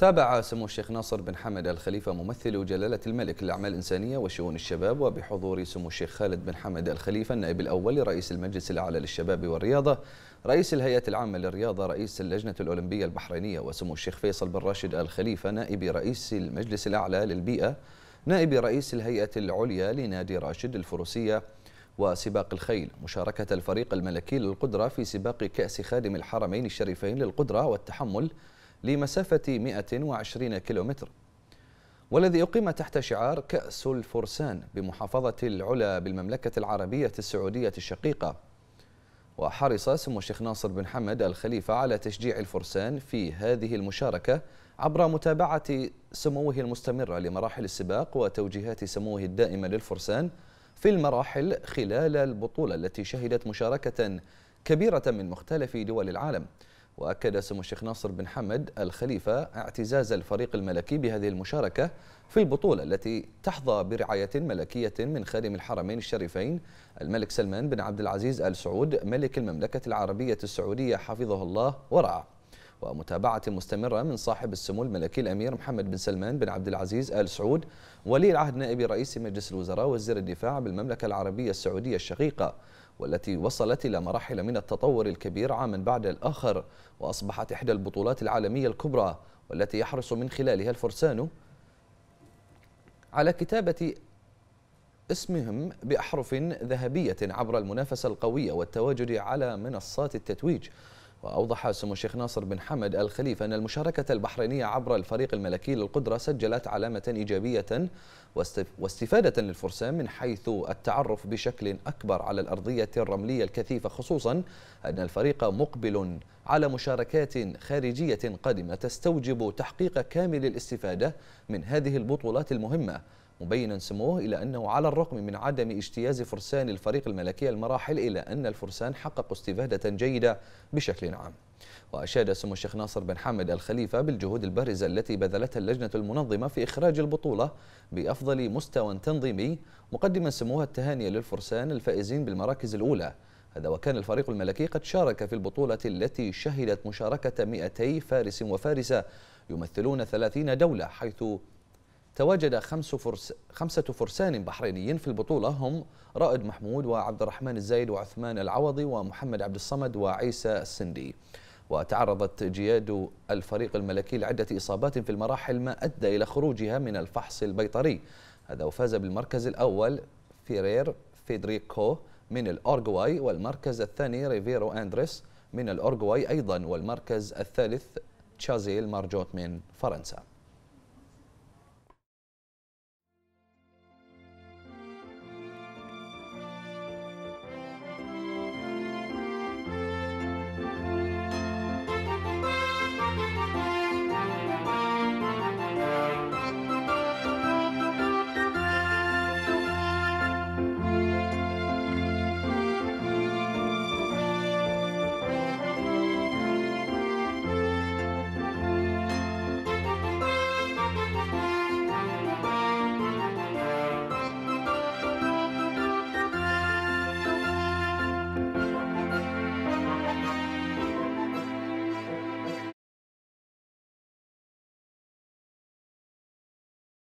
تابع سمو الشيخ ناصر بن حمد الخليفة ممثل جلالة الملك للأعمال الإنسانية وشؤون الشباب وبحضور سمو الشيخ خالد بن حمد الخليفة النائب الأول لرئيس المجلس الأعلى للشباب والرياضة رئيس الهيئة العامة للرياضة رئيس اللجنة الأولمبية البحرينية وسمو الشيخ فيصل بن راشد الخليفة نائب رئيس المجلس الأعلى للبيئة نائب رئيس الهيئة العليا لنادي راشد الفروسية وسباق الخيل مشاركة الفريق الملكي للقدرة في سباق كأس خادم الحرمين الشريفين للقدرة والتحمل لمسافة 120 كيلومتر والذي أقيم تحت شعار كأس الفرسان بمحافظة العلا بالمملكة العربية السعودية الشقيقة وحرص سمو الشيخ ناصر بن حمد الخليفة على تشجيع الفرسان في هذه المشاركة عبر متابعة سموه المستمرة لمراحل السباق وتوجيهات سموه الدائمة للفرسان في المراحل خلال البطولة التي شهدت مشاركة كبيرة من مختلف دول العالم وأكد سمو الشيخ ناصر بن حمد الخليفة اعتزاز الفريق الملكي بهذه المشاركة في البطولة التي تحظى برعاية ملكية من خادم الحرمين الشريفين الملك سلمان بن عبد العزيز آل سعود ملك المملكة العربية السعودية حفظه الله ورعاه ومتابعة مستمرة من صاحب السمو الملكي الأمير محمد بن سلمان بن عبد العزيز آل سعود ولي العهد نائب رئيس مجلس الوزراء وزير الدفاع بالمملكة العربية السعودية الشقيقة والتي وصلت إلى مراحل من التطور الكبير عاما بعد الآخر وأصبحت إحدى البطولات العالمية الكبرى والتي يحرص من خلالها الفرسان على كتابة اسمهم بأحرف ذهبية عبر المنافسة القوية والتواجد على منصات التتويج وأوضح سمو الشيخ ناصر بن حمد الخليفة أن المشاركة البحرينية عبر الفريق الملكي للقدرة سجلت علامة إيجابية واستفادة للفرصة من حيث التعرف بشكل أكبر على الأرضية الرملية الكثيفة خصوصا أن الفريق مقبل على مشاركات خارجية قادمة تستوجب تحقيق كامل الاستفادة من هذه البطولات المهمة مبينا سموه إلى أنه على الرغم من عدم اجتياز فرسان الفريق الملكي المراحل إلا أن الفرسان حققوا استفادة جيدة بشكل عام وأشاد سمو الشيخ ناصر بن حمد الخليفة بالجهود البارزة التي بذلتها اللجنة المنظمة في إخراج البطولة بأفضل مستوى تنظيمي مقدما سموها التهاني للفرسان الفائزين بالمراكز الأولى هذا وكان الفريق الملكي قد شارك في البطولة التي شهدت مشاركة 200 فارس وفارسة يمثلون 30 دولة حيث تواجد خمس فرس خمسة فرسان بحرينيين في البطولة هم رائد محمود وعبد الرحمن الزايد وعثمان العوضي ومحمد عبد الصمد وعيسى السندي وتعرضت جياد الفريق الملكي لعدة إصابات في المراحل ما أدى إلى خروجها من الفحص البيطري هذا وفاز بالمركز الأول فيرير فيدريكو من الأورغواي والمركز الثاني ريفيرو أندريس من الأورغواي أيضا والمركز الثالث تشازيل مارجوت من فرنسا